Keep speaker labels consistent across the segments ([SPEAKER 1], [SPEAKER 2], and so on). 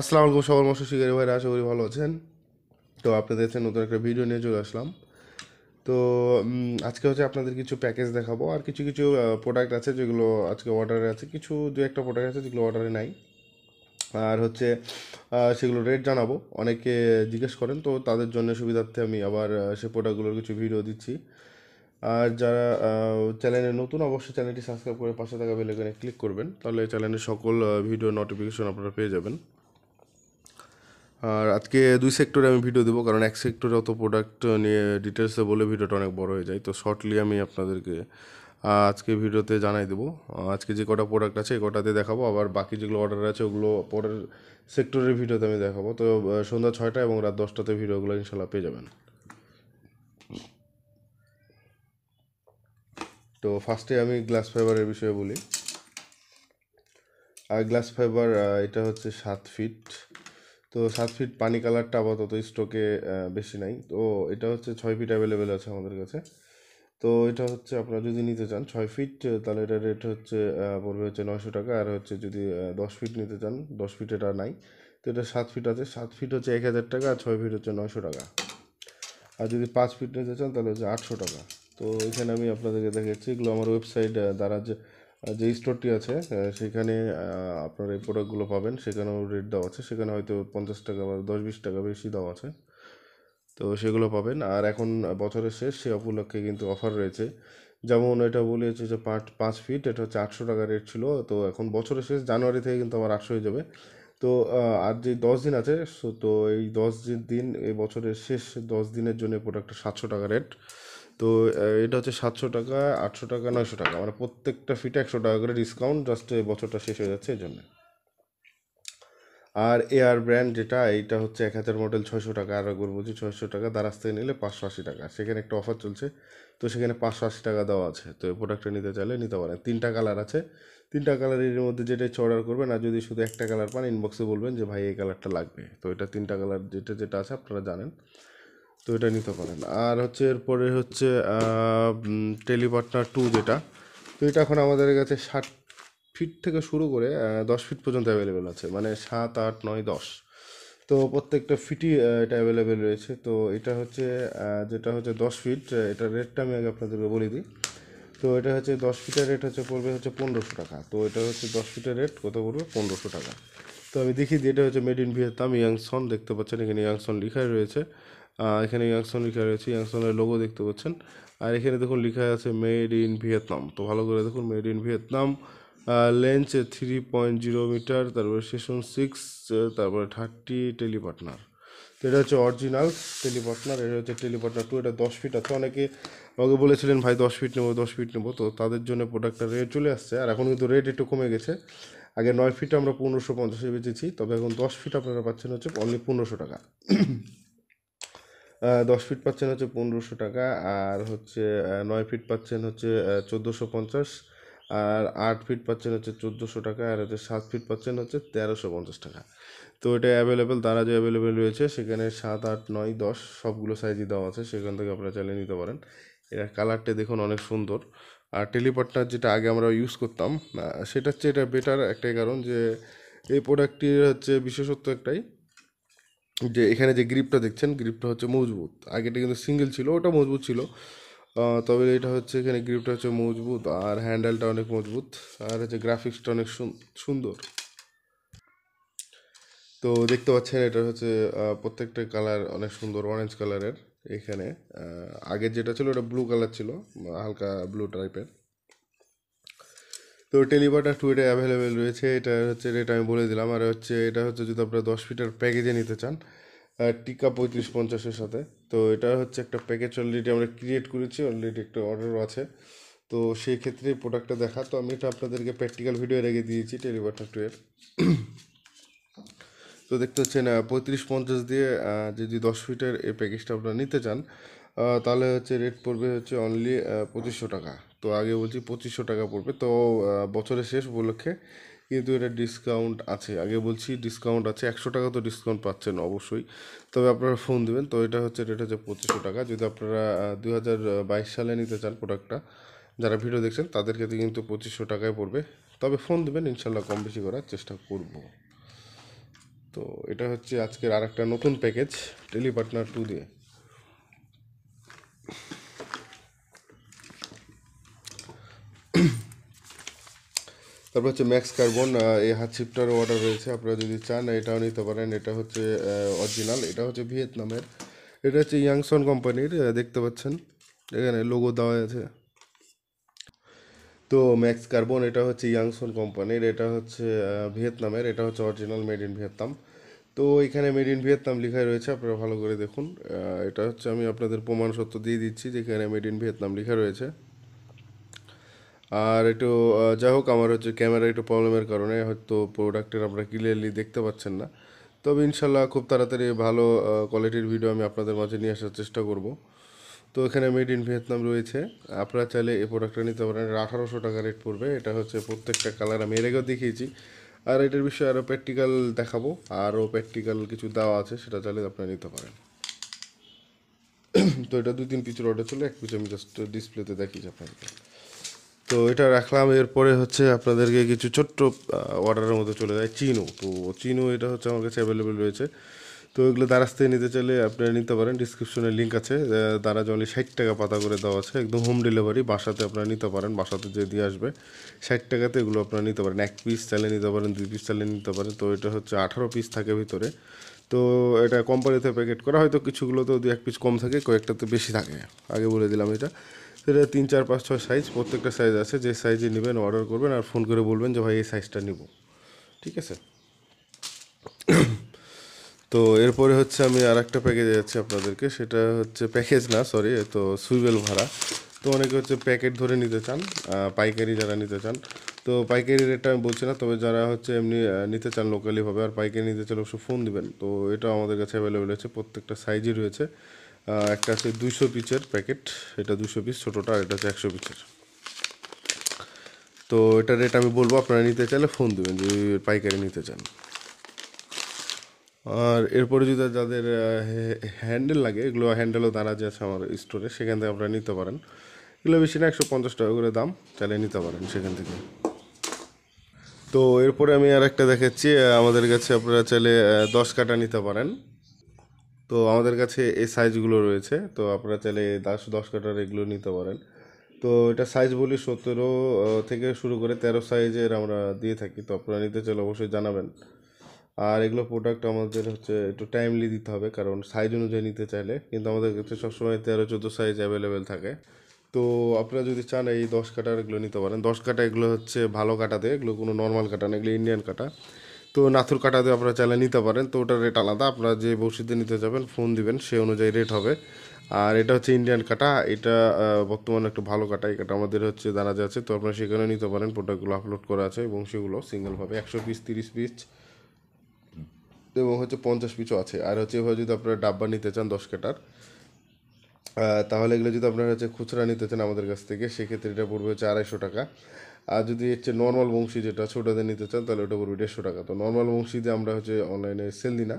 [SPEAKER 1] আসসালামু আলাইকুম সবার মশ শিকারি ভাইরা আশা করি ভালো আছেন তো আপনাদের কাছে নতুন একটা ভিডিও নিয়ে চলে আসলাম তো আজকে হচ্ছে আপনাদের কিছু প্যাকেজ দেখাবো আর কিছু কিছু প্রোডাক্ট আছে যেগুলো আজকে অর্ডারে আছে কিছু দু একটা প্রোডাক্ট আছে যেগুলো অর্ডারে নাই আর হচ্ছে সেগুলো রেট জানাবো অনেকে জিজ্ঞেস করেন তো তাদের জন্য সুবিধার্থে আমি আবার সে প্রোডাক্টগুলোর কিছু ভিডিও দিচ্ছি আর যারা চ্যানেলে নতুন অবশ্যই চ্যানেলটি সাবস্ক্রাইব করে পাশে থাকা বেলেকনে ক্লিক করবেন তাহলে চ্যানেলের সকল ভিডিও নোটিফিকেশন আপনারা পেয়ে যাবেন আর আজকে দুই সেক্টরে আমি ভিডিও দেবো কারণ এক সেক্টরে অত প্রোডাক্ট নিয়ে ডিটেলসে বলে ভিডিওটা অনেক বড় হয়ে যায় তো শর্টলি আমি আপনাদেরকে আজকে ভিডিওতে জানাই দেবো আজকে যে কটা প্রোডাক্ট আছে এই কটাতে দেখাবো আবার বাকি যেগুলো অর্ডার আছে ওগুলো পরের সেক্টরের ভিডিওতে আমি দেখাবো তো সন্ধ্যা ছয়টা এবং রাত দশটাতে ভিডিওগুলো ইনশাল্লাহ পেয়ে যাবেন তো ফার্স্টে আমি গ্লাস ফাইবারের বিষয়ে বলি আর গ্লাস ফাইবার এটা হচ্ছে সাত ফিট তো সাত ফিট পানি কালারটা আপাতত স্টকে বেশি নাই তো এটা হচ্ছে ছয় ফিট অ্যাভেলেবেল আছে আমাদের কাছে তো এটা হচ্ছে আপনারা যদি নিতে চান ছয় ফিট তাহলে এটা রেট হচ্ছে পড়বে হচ্ছে নয়শো টাকা আর হচ্ছে যদি দশ ফিট নিতে চান দশ ফিট এটা নাই তো এটা সাত ফিট আছে সাত ফিট হচ্ছে এক হাজার টাকা আর ছয় ফিট হচ্ছে নয়শো টাকা আর যদি পাঁচ ফিট নিতে চান তাহলে হচ্ছে আটশো টাকা তো এখানে আমি আপনাদেরকে দেখাচ্ছি এগুলো আমার ওয়েবসাইট দ্বারা যে যে স্টোরটি আছে সেখানে আপনার এই প্রোডাক্টগুলো পাবেন সেখানেও রেট দেওয়া আছে সেখানে হয়তো পঞ্চাশ টাকা বা দশ বিশ টাকা বেশি দেওয়া আছে তো সেগুলো পাবেন আর এখন বছরের শেষ সে উপলক্ষে কিন্তু অফার রয়েছে যেমন এটা বলেছে যে পাঁচ পাঁচ ফিট এটা হচ্ছে আটশো টাকা রেট ছিল তো এখন বছরের শেষ জানুয়ারি থেকে কিন্তু আবার আটশো হয়ে যাবে তো আর যে দশ দিন আছে তো এই দশ দিন এই বছরের শেষ দশ দিনের জন্য প্রোডাক্টটা সাতশো টাকা রেট তো এটা হচ্ছে সাতশো টাকা আটশো টাকা নয়শো টাকা মানে প্রত্যেকটা ফিটে একশো টাকা করে ডিসকাউন্ট জাস্ট বছরটা শেষ হয়ে যাচ্ছে এই জন্য আর এয়ার ব্র্যান্ড যেটা এটা হচ্ছে এক হাজার মডেল ছয়শো টাকা আর একবার বলছি ছয়শো টাকা দারাজ আসতে নিলে পাঁচশো আশি টাকা সেখানে একটা অফার চলছে তো সেখানে পাঁচশো আশি টাকা দেওয়া আছে তো এই প্রোডাক্টটা নিতে চাইলে নিতে পারেন তিনটা কালার আছে তিনটা কালারের মধ্যে যেটা ইচ্ছে অর্ডার করবেন আর যদি শুধু একটা কালার পান ইনবক্সে বলবেন যে ভাই এই কালারটা লাগবে তো এটা তিনটা কালার যেটা যেটা আছে আপনারা জানেন তো এটা নিতে পারেন আর হচ্ছে এরপরে হচ্ছে টেলিপার্টনার টু যেটা তো এটা এখন আমাদের কাছে ষাট ফিট থেকে শুরু করে দশ ফিট পর্যন্ত অ্যাভেলেবেল আছে মানে সাত আট নয় দশ তো প্রত্যেকটা ফিটই এটা অ্যাভেলেবেল রয়েছে তো এটা হচ্ছে যেটা হচ্ছে দশ ফিট এটার রেটটা আমি আগে আপনাদেরকে বলে দিই তো এটা হচ্ছে দশ ফিটের রেট হচ্ছে পড়বে হচ্ছে পনেরোশো টাকা তো এটা হচ্ছে দশ ফিটের রেট কত পড়বে পনেরোশো টাকা তো আমি দেখি এটা হচ্ছে মেড ইন ভিয়েতনাম ইয়াংসন দেখতে পাচ্ছেন এখানে ইয়াংসন লিখাই রয়েছে এখানে ইয়াংসন লেখা রয়েছে ইয়াংসনের লোগো দেখতে পাচ্ছেন আর এখানে দেখুন লেখা আছে মেড ইন ভিয়েতনাম তো ভালো করে দেখুন made in Vietnam lens three point zero metre তারপরে সেশন সিক্স তারপরে থার্টি টেলিপার্টনার তো এটা হচ্ছে অরিজিনাল টেলিপার্টনার এটা হচ্ছে টেলিপার্টনার টু এটা দশ ফিট আছে অনেকে আমাকে বলেছিলেন ভাই দশ ফিট নেবো দশ ফিট নেবো তো তাদের জন্য প্রোডাক্টটা রেট চলে আসছে আর এখন কিন্তু রেট একটু কমে গেছে আগে নয় ফিট আমরা পনেরোশো পঞ্চাশে বেচেছি তবে এখন দশ ফিট আপনারা পাচ্ছেন হচ্ছে অনলি পনেরোশো টাকা দশ ফিট পাচ্ছেন হচ্ছে পনেরোশো টাকা আর হচ্ছে নয় ফিট পাচ্ছেন হচ্ছে চোদ্দোশো পঞ্চাশ আর আট ফিট পাচ্ছেন হচ্ছে চোদ্দোশো টাকা আর হচ্ছে সাত ফিট পাচ্ছেন হচ্ছে তেরোশো পঞ্চাশ টাকা তো এটা অ্যাভেলেবেল তারা যে অ্যাভেলেবেল রয়েছে সেখানে সাত আট নয় দশ সবগুলো সাইজই দেওয়া আছে সেখান থেকে আপনারা চালিয়ে নিতে পারেন এটা কালারটা দেখুন অনেক সুন্দর আর টেলিপার্টনার যেটা আগে আমরা ইউজ করতাম সেটা হচ্ছে এটা বেটার একটাই কারণ যে এই প্রোডাক্টটির হচ্ছে বিশেষত্ব একটাই যে এখানে যে গ্রিপটা দেখছেন গ্রিপটা হচ্ছে মজবুত আগেটা কিন্তু সিঙ্গেল ছিল ওটা মজবুত ছিল তবে এটা হচ্ছে এখানে গ্রিপটা হচ্ছে মজবুত আর হ্যান্ডেলটা অনেক মজবুত আর হচ্ছে গ্রাফিক্সটা অনেক সুন্দর তো দেখতে পাচ্ছেন এটা হচ্ছে প্রত্যেকটা কালার অনেক সুন্দর অরেঞ্জ কালারের এখানে আগের যেটা ছিল ওটা ব্লু কালার ছিল হালকা ব্লু টাইপের তো টেলিবাটার টু এটা অ্যাভেলেবেল রয়েছে এটা হচ্ছে রেট আমি বলে দিলাম আর হচ্ছে এটা হচ্ছে যদি আপনারা দশ ফিটার প্যাকেজে নিতে চান টিকা পঁয়ত্রিশ পঞ্চাশের সাথে তো এটা হচ্ছে একটা প্যাকেজ অলরেডি আমরা ক্রিয়েট করেছি অলরেডি একটা অর্ডার আছে তো সেই ক্ষেত্রে প্রোডাক্টটা দেখা তো আমি এটা আপনাদেরকে প্র্যাকটিক্যাল ভিডিও রেখে দিয়েছি টেলিবাটার টু এর তো দেখতে হচ্ছেন পঁয়ত্রিশ পঞ্চাশ দিয়ে যদি দশ ফিটের এই প্যাকেজটা আপনারা নিতে চান তাহলে হচ্ছে রেট পড়বে হচ্ছে অনলি পঁচিশশো টাকা তো আগে বলছি পঁচিশশো টাকা পড়বে তো বছরের শেষ উপলক্ষে কিন্তু এটা ডিসকাউন্ট আছে আগে বলছি ডিসকাউন্ট আছে একশো টাকা তো ডিসকাউন্ট পাচ্ছেন অবশ্যই তবে আপনারা ফোন দেবেন তো এটা হচ্ছে রেট হচ্ছে পঁচিশশো টাকা যদি আপনারা দু সালে নিতে চান প্রোডাক্টটা যারা ভিডিও দেখছেন তাদের ক্ষেত্রে কিন্তু পঁচিশশো টাকায় পড়বে তবে ফোন দেবেন ইনশাল্লাহ কম বেশি করার চেষ্টা করব তো এটা হচ্ছে আজকের আর একটা নতুন প্যাকেজ টেলি পার্টনার টু দিয়ে তারপর হচ্ছে ম্যাক্স কার্বন এই হাতশিপটার অর্ডার রয়েছে আপনারা যদি চান এটাও নিতে পারেন এটা হচ্ছে অরিজিনাল এটা হচ্ছে ভিয়েতনামের এটা হচ্ছে ইয়াংসন কোম্পানির দেখতে পাচ্ছেন এখানে লোগো দেওয়া আছে তো ম্যাক্স কার্বন এটা হচ্ছে ইয়াংসন কোম্পানির এটা হচ্ছে ভিয়েতনামের এটা হচ্ছে অরিজিনাল মেড ইন ভিয়েতনাম তো এখানে মেড ইন ভিয়েতনাম লেখাই রয়েছে আপনারা ভালো করে দেখুন এটা হচ্ছে আমি আপনাদের প্রমাণসত্র দিয়ে দিচ্ছি যে এখানে মেড ইন ভিয়েতনাম লেখা রয়েছে আর একটু যাই হোক আমার হচ্ছে ক্যামেরা একটু প্রবলেমের কারণে হয়তো প্রোডাক্টের আপনারা ক্লিয়ারলি দেখতে পাচ্ছেন না তবে ইনশাল্লাহ খুব তাড়াতাড়ি ভালো কোয়ালিটির ভিডিও আমি আপনাদের মাঝে নিয়ে আসার চেষ্টা করব তো এখানে মেড ইন ভিয়েতনাম রয়েছে আপনারা চাইলে এই প্রোডাক্টটা নিতে পারেন আঠারোশো টাকা রেট পড়বে এটা হচ্ছে প্রত্যেকটা কালার আমি এর আগেও দেখিয়েছি আর এটার বিষয়ে আরও প্র্যাকটিক্যাল দেখাবো আরও প্র্যাকটিক্যাল কিছু দেওয়া আছে সেটা চাইলে আপনারা নিতে পারেন তো এটা দুই তিন পিচের অর্ডার চলে এক পিচ আমি জাস্ট ডিসপ্লেতে দেখিয়েছি আপনাদের তো এটা রাখলাম এরপরে হচ্ছে আপনাদেরকে কিছু ছোট্ট অর্ডারের মতো চলে যায় চিনো তো চিনো এটা হচ্ছে আমার কাছে অ্যাভেলেবেল রয়েছে তো এগুলো দারাজ নিতে চাইলে আপনারা নিতে পারেন ডিসক্রিপশনে লিঙ্ক আছে দ্বারা অনলি ষাট টাকা পাতা করে দেওয়া আছে একদম হোম ডেলিভারি বাসাতে আপনারা নিতে পারেন বাসাতে যে দিয়ে আসবে ষাট টাকাতে এগুলো আপনারা নিতে পারেন এক পিস চালে নিতে পারেন দুই পিস চালে নিতে পারেন তো এটা হচ্ছে আঠারো পিস থাকে ভিতরে তো এটা কোম্পানিতে প্যাকেট করা হয়তো কিছুগুলো তো দু এক পিস কম থাকে কয়েকটাতে বেশি থাকে আগে বলে দিলাম এটা এটা তিন চার পাঁচ ছয় সাইজ প্রত্যেকটা সাইজ আছে যে সাইজে নেবেন অর্ডার করবেন আর ফোন করে বলবেন যে ভাই এই সাইজটা নিব ঠিক আছে তো এরপরে হচ্ছে আমি আর একটা প্যাকেজে যাচ্ছি আপনাদেরকে সেটা হচ্ছে প্যাকেজ না সরি তো সুইবেল ভাড়া তো অনেকে হচ্ছে প্যাকেট ধরে নিতে চান পাইকারি যারা নিতে চান তো পাইকারি রেটটা আমি বলছি না তবে যারা হচ্ছে এমনি নিতে চান লোকালিভাবে আর পাইকারি নিতে চান অবশ্যই ফোন দিবেন তো এটা আমাদের কাছে অ্যাভেলেবেল আছে প্রত্যেকটা সাইজই রয়েছে একটা আছে দুইশো পিচের প্যাকেট এটা দুশো পিস ছোটোটা আর এটা হচ্ছে একশো পিচের তো এটা রেট আমি বলবো আপনারা নিতে চাইলে ফোন দেবেন যদি পাইকারি নিতে চান আর এরপরে যদি যাদের হ্যান্ডেল লাগে এগুলো হ্যান্ডেলও দাঁড়া আছে আমার স্টোরে সেখান থেকে আপনারা নিতে পারেন এগুলো বেশি না একশো পঞ্চাশ টাকা করে দাম চাইলে নিতে পারেন সেখান থেকে তো এরপরে আমি আর একটা দেখাচ্ছি আমাদের কাছে আপনারা চাইলে দশ কাটা নিতে পারেন তো আমাদের কাছে এই সাইজগুলো রয়েছে তো আপনারা চাইলে দশ দশ কাটার এগুলো নিতে পারেন তো এটা সাইজ বলি সতেরো থেকে শুরু করে তেরো সাইজের আমরা দিয়ে থাকি তো আপনারা নিতে চাইলে অবশ্যই জানাবেন আর এগুলো প্রোডাক্ট আমাদের হচ্ছে একটু টাইমলি দিতে হবে কারণ সাইজ অনুযায়ী নিতে চাইলে কিন্তু আমাদের কাছে সবসময় তেরো চোদ্দো সাইজ অ্যাভেলেবেল থাকে তো আপনারা যদি চান এই দশ কাটার এগুলো নিতে পারেন দশ কাটা এগুলো হচ্ছে ভালো কাটাতে এগুলো কোনো নর্মাল কাটা না এগুলো ইন্ডিয়ান কাটা তো নাথুর দিয়ে আপনারা চাইলে নিতে পারেন তো ওটার রেট আলাদা আপনারা যে বসিতে নিতে যাবেন ফোন দিবেন সে অনুযায়ী রেট হবে আর এটা হচ্ছে ইন্ডিয়ান কাটা এটা বর্তমানে একটা ভালো কাটা এই কাটা আমাদের হচ্ছে দারাজে আছে তো আপনারা সেখানে নিতে পারেন প্রোডাক্টগুলো আপলোড করা আছে এবং সেগুলো সিঙ্গেলভাবে একশো পিস তিরিশ পিস এবং হচ্ছে পঞ্চাশ পিসও আছে আর হচ্ছে এভাবে যদি আপনারা ডাব্বা নিতে চান দশ কাটার তাহলে এগুলো যদি আপনারা হচ্ছে খুচরা নিতে চান আমাদের কাছ থেকে সেক্ষেত্রে এটা পড়বে হচ্ছে আড়াইশো টাকা আর যদি হচ্ছে নর্মাল বংশী যেটা সেটাতে নিতে চান তাহলে ওটা পড়বে দেড়শো টাকা তো নর্মাল বংশীতে আমরা হচ্ছে অনলাইনে সেল দিই না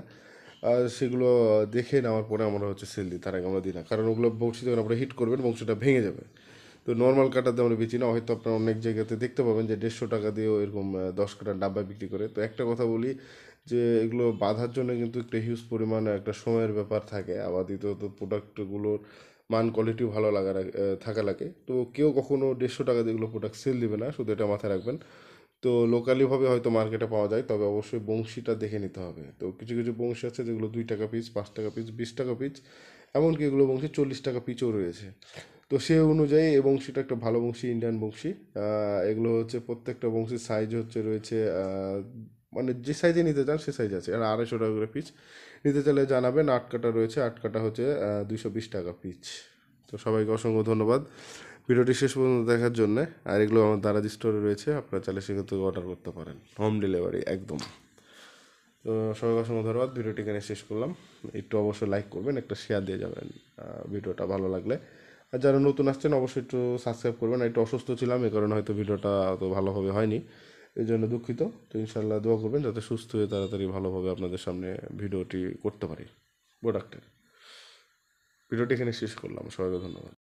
[SPEAKER 1] আর সেগুলো দেখে নেওয়ার পরে আমরা হচ্ছে সেল দিই তার আগে আমরা দিই না কারণ ওগুলো বংশী যখন আপনারা হিট করবেন বংশটা ভেঙে যাবে তো নর্মাল কাটাতে আমরা বেঁচি না হয়তো আপনারা অনেক জায়গাতে দেখতে পাবেন যে দেড়শো টাকা দিয়েও এরকম দশ কাটার ডাব্বা বিক্রি করে তো একটা কথা বলি যে এগুলো বাঁধার জন্য কিন্তু একটা হিউজ পরিমাণ একটা সময়ের ব্যাপার থাকে আবার দ্বিতীয়ত প্রোডাক্টগুলোর মান কোয়ালিটি ভালো লাগা থাকা লাগে তো কেউ কখনও দেড়শো টাকা যেগুলো প্রোডাক্ট সেল দেবে না শুধু এটা মাথায় রাখবেন তো লোকালিভাবে হয়তো মার্কেটে পাওয়া যায় তবে অবশ্যই বংশীটা দেখে নিতে হবে তো কিছু কিছু বংশী আছে যেগুলো দুই টাকা পিস পাঁচ টাকা পিস বিশ টাকা পিস এমনকি এগুলো বংশী চল্লিশ টাকা পিচও রয়েছে তো সে অনুযায়ী এই বংশীটা একটা ভালো বংশী ইন্ডিয়ান বংশী এগুলো হচ্ছে প্রত্যেকটা বংশীর সাইজ হচ্ছে রয়েছে মানে যে সাইজে নিতে চান সে সাইজ আছে আর আড়াইশো টাকা করে পিস নিতে চাইলে জানাবেন আটকাটা রয়েছে আটকাটা হচ্ছে দুইশো বিশ টাকা পিস তো সবাইকে অসংখ্য ধন্যবাদ ভিডিওটি শেষ পর্যন্ত দেখার জন্য আর এগুলো আমার দারাজ স্টোরে রয়েছে আপনারা চাইলে সেক্ষেত্রে অর্ডার করতে পারেন হোম ডেলিভারি একদম তো সবাইকে অসংখ্য ধন্যবাদ ভিডিওটি এখানে শেষ করলাম একটু অবশ্যই লাইক করবেন একটা শেয়ার দিয়ে যাবেন ভিডিওটা ভালো লাগলে আর যারা নতুন আসছেন অবশ্যই একটু সাবস্ক্রাইব করবেন একটু অসুস্থ ছিলাম এ কারণে হয়তো ভিডিওটা অত ভালোভাবে হয়নি এই জন্য দুঃখিত তো ইনশাল্লাহ দোয়া করবেন যাতে সুস্থ হয়ে তাড়াতাড়ি ভালোভাবে আপনাদের সামনে ভিডিওটি করতে পারি প্রোডাক্টের ভিডিওটি এখানে শেষ করলাম সবাইকে ধন্যবাদ